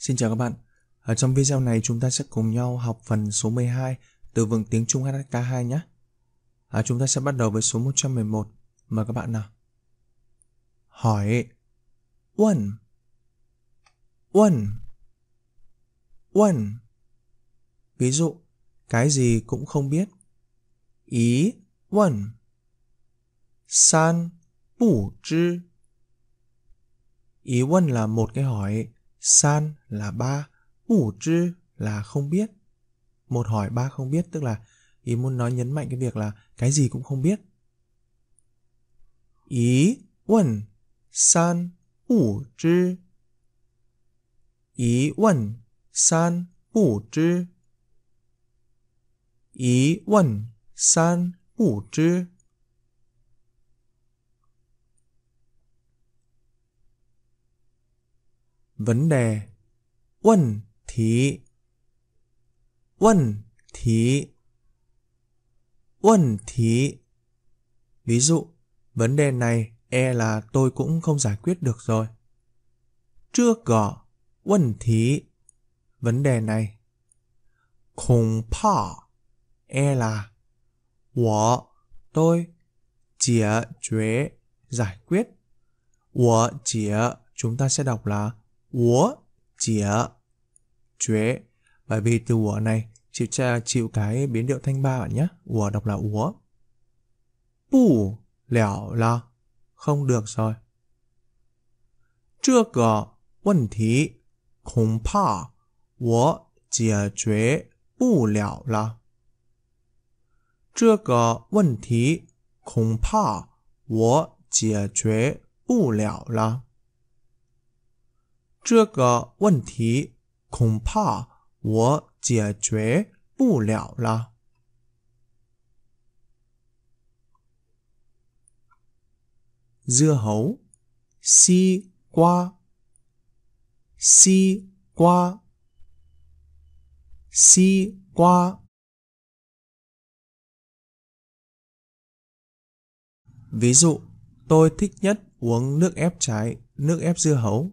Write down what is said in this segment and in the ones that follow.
Xin chào các bạn. Ở trong video này chúng ta sẽ cùng nhau học phần số 12 từ vựng tiếng Trung HSK2 nhé. À, chúng ta sẽ bắt đầu với số 111. Mời các bạn nào. Hỏi Won Won Won Ví dụ, cái gì cũng không biết. Ý Won San Bù Chứ Ý Won là một cái hỏi san là ba mủ chư là không biết một hỏi ba không biết tức là ý muốn nói nhấn mạnh cái việc là cái gì cũng không biết ý quẩn san ủ chư ý quẩn san ủ chư ý quẩn san ủ chư vấn đề. Vấn thí. Vấn thí. Vấn thí. Ví dụ, vấn đề này e là tôi cũng không giải quyết được rồi. Trước gõ, vấn thí. Vấn đề này. Khủng phỏ, e là Wo, tôi, chia chuế, giải quyết. Wo, chia chúng ta sẽ đọc là 我 chĩa chuế bởi vì từ của này chịu tra chịu cái biến điệu thanh ba bạn nhé của đọc là úa bù lẻo là không được rồi chưa có vấn thí không pa wo jie jue bu liao la chưa có vấn thí không pa wo jie jue bu liao la 这个问题恐怕我解决不了了。dưa hấu, si qua, si qua, si qua. Ví dụ, tôi thích nhất uống nước ép trái, nước ép dưa hấu.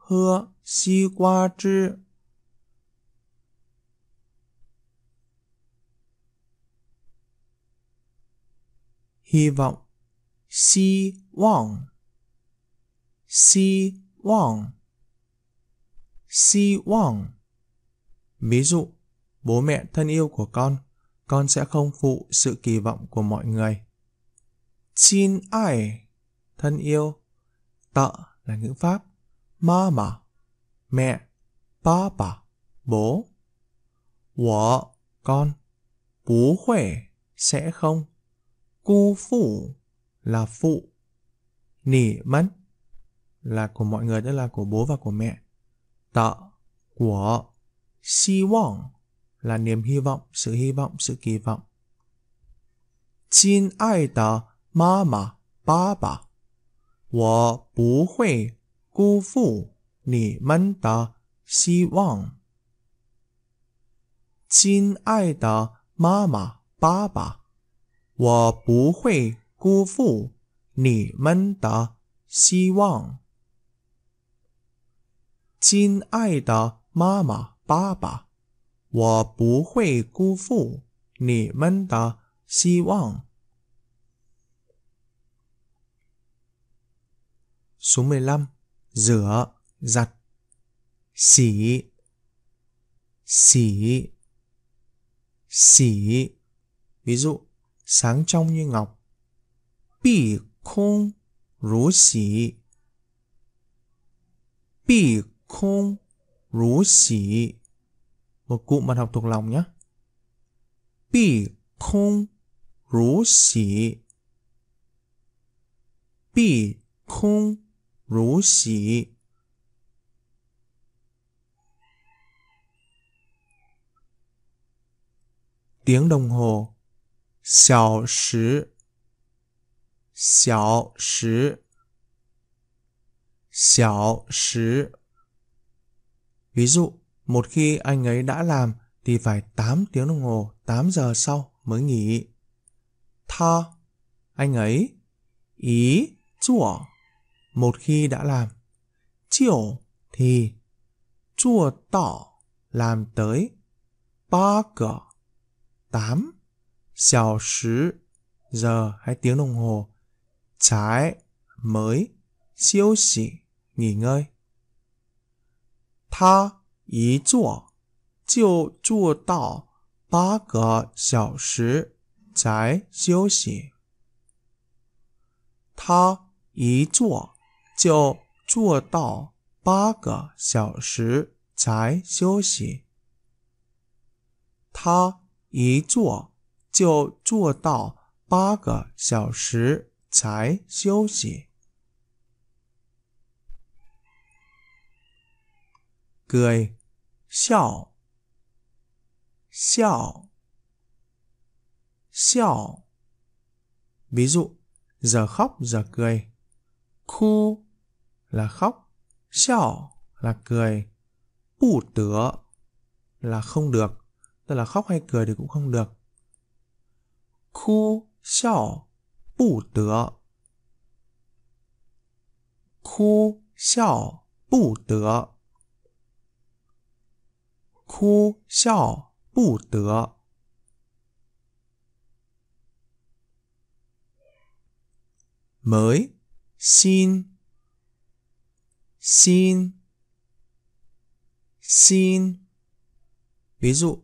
喝西瓜汁。hy vọng vọng si vọng si vọng ví dụ bố mẹ thân yêu của con con sẽ không phụ sự kỳ vọng của mọi người xin ai thân yêu tợ là ngữ pháp Mama, mẹ, Papa, bố. Wo, con. Bú sẽ không. Cu là phụ. Nỉ là của mọi người, tức là của bố và của mẹ. Tạ, của, xi là niềm hy vọng, sự hy vọng, sự kỳ vọng. Xin ai ta, mama, papa. 我不会辜负你们的希望，亲爱的妈妈爸爸，我不会辜负你们的希望。亲爱的妈妈爸爸，我不会辜负你们的希望。苏美兰。rửa giặt xỉ xỉ xỉ ví dụ sáng trong như ngọc bì khung rú xỉ bì khung rú xỉ một cụm bạn học thuộc lòng nhé bì khung rú xỉ bì khung 如喜。tiếng đồng hồ xào 时 xào 时 xào 时 Ví dụ, một khi anh ấy đã làm thì phải 8 tiếng đồng hồ, 8 giờ sau mới nghỉ. Tha, anh ấy, ý, chua một khi đã làm. Chiều thì chua tỏ làm tới ba cỡ tám xào sứ giờ hay tiếng đồng hồ trái mới siêu xỉ nghỉ ngơi. Tha ý chua chiều chua tỏ ba cỡ xào sứ trái siêu xỉ. Tha ý chua 就做到八个小时才休息。他一坐就做到八个小时才休息。cười, 笑笑笑。比如 the h o p giờ cười, khu là khóc, xỏ là cười, bù tửa là không được, tức là khóc hay cười thì cũng không được. Khu xỏ bù tửa Khu xỏ bù tửa Khu xỏ bù tửa mới xin xin xin ví dụ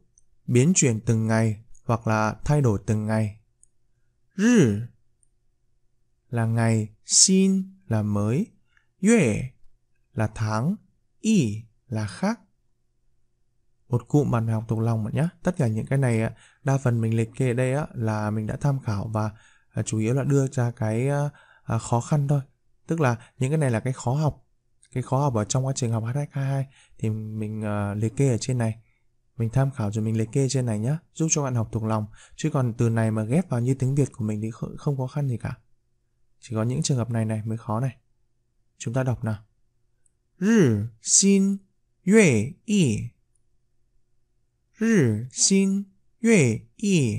biến chuyển từng ngày hoặc là thay đổi từng ngày rư là ngày xin là mới yue là tháng y là khác một cụm bàn học thuộc lòng bạn nhé tất cả những cái này đa phần mình liệt kê ở đây là mình đã tham khảo và à, chủ yếu là đưa ra cái à, à, khó khăn thôi tức là những cái này là cái khó học cái khóa học ở trong quá trình học HH22 thì mình uh, liệt kê ở trên này mình tham khảo rồi mình liệt kê trên này nhé giúp cho bạn học thuộc lòng chứ còn từ này mà ghép vào như tiếng Việt của mình thì không khó khăn gì cả chỉ có những trường hợp này này mới khó này chúng ta đọc nào Rì xin yue y Rì xin yue y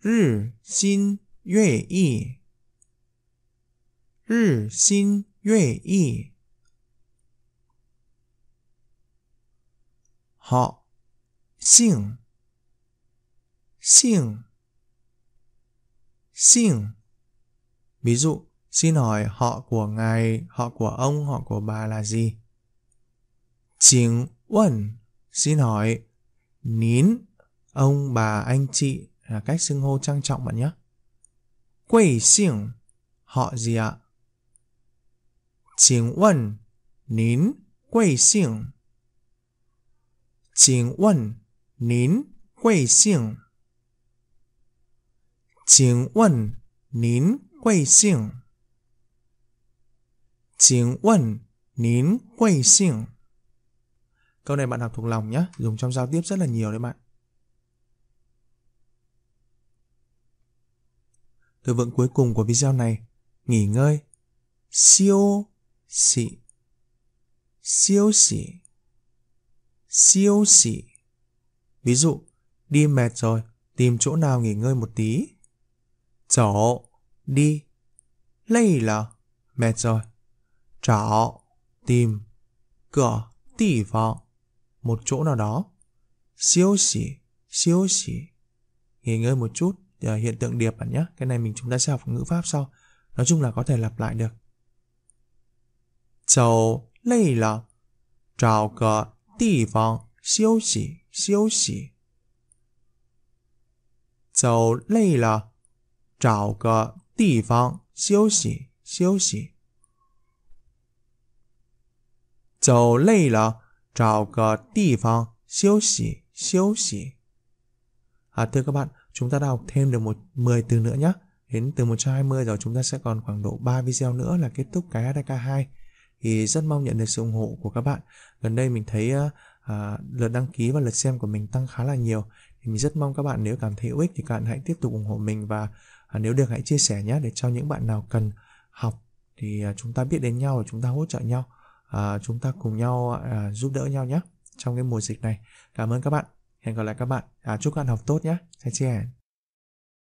Rì xin yue y Rì xin 愿意。họ 姓姓姓 ví dụ xin hỏi họ của ngài họ của ông họ của bà là gì chính uẩn xin hỏi nín ông bà anh chị là cách xưng hô trang trọng bạn nhé Quê, xỉng họ gì ạ 请问您贵姓？请问您贵姓？请问您贵姓？请问您贵姓？Câu này bạn học thuộc lòng nhé, dùng trong giao tiếp rất là nhiều đấy bạn. Từ vựng cuối cùng của video này, nghỉ ngơi. Siêu ví dụ, đi mệt rồi, tìm chỗ nào nghỉ ngơi một tí. Chỗ, đi. Lây là, mệt rồi. chỗ tìm. Cửa, tỷ vọng. Một chỗ nào đó. Siêu xỉ, siêu xỉ. Nghỉ ngơi một chút, hiện tượng điệp bạn nhé. Cái này mình chúng ta sẽ học ngữ pháp sau. Nói chung là có thể lặp lại được. 走累了，找个地方休息休息。走累了，找个地方休息休息。走累了，找个地方休息休息。À, thưa các bạn, chúng ta đã học thêm được một 10 từ nữa nhé. Đến từ 120 rồi chúng ta sẽ còn khoảng độ 3 video nữa là kết thúc cái ADK 2 thì rất mong nhận được sự ủng hộ của các bạn gần đây mình thấy ờ, à, lượt đăng ký và lượt xem của mình tăng khá là nhiều thì mình rất mong các bạn nếu cảm thấy hữu ích thì các bạn hãy tiếp tục ủng hộ mình và à, nếu được hãy chia sẻ nhé để cho những bạn nào cần học thì à, chúng ta biết đến nhau và chúng ta hỗ trợ nhau à, chúng ta cùng nhau à, giúp đỡ nhau nhé trong cái mùa dịch này cảm ơn các bạn hẹn gặp lại các bạn à, chúc các bạn học tốt nhé chào chị